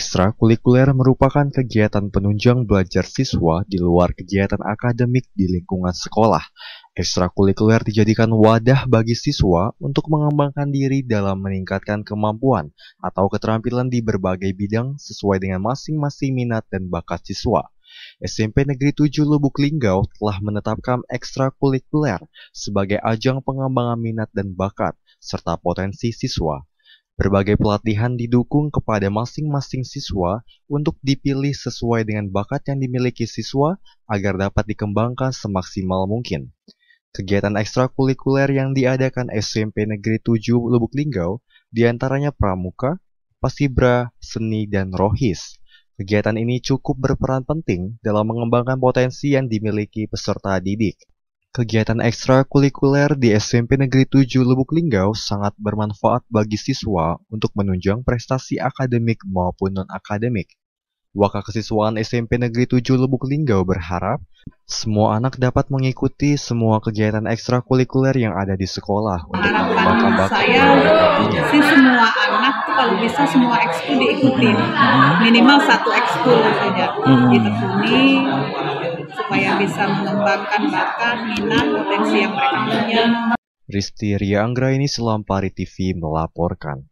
Ekstrakurikuler merupakan kegiatan penunjang belajar siswa di luar kegiatan akademik di lingkungan sekolah. Ekstrakurikuler dijadikan wadah bagi siswa untuk mengembangkan diri dalam meningkatkan kemampuan atau keterampilan di berbagai bidang sesuai dengan masing-masing minat dan bakat siswa. SMP Negeri 7 Lubuk Linggau telah menetapkan ekstrakurikuler sebagai ajang pengembangan minat dan bakat serta potensi siswa. Berbagai pelatihan didukung kepada masing-masing siswa untuk dipilih sesuai dengan bakat yang dimiliki siswa agar dapat dikembangkan semaksimal mungkin. Kegiatan ekstrakurikuler yang diadakan SMP Negeri 7 Lubuk Linggau diantaranya pramuka, pasibra, seni, dan rohis. Kegiatan ini cukup berperan penting dalam mengembangkan potensi yang dimiliki peserta didik. Kegiatan ekstrakurikuler di SMP Negeri 7 Lubuk Linggau sangat bermanfaat bagi siswa untuk menunjang prestasi akademik maupun non-akademik. Waka Kesiswaan SMP Negeri 7 Lubuk Linggau berharap semua anak dapat mengikuti semua kegiatan ekstrakurikuler yang ada di sekolah untuk mengembangkan bakat saya semua anak kalau bisa semua ekskul diikuti hmm. minimal satu ekskul saja Ini supaya bisa mengembangkan bakat, minat, potensi yang mereka punya. Risti Ria Anggra ini selampari TV melaporkan.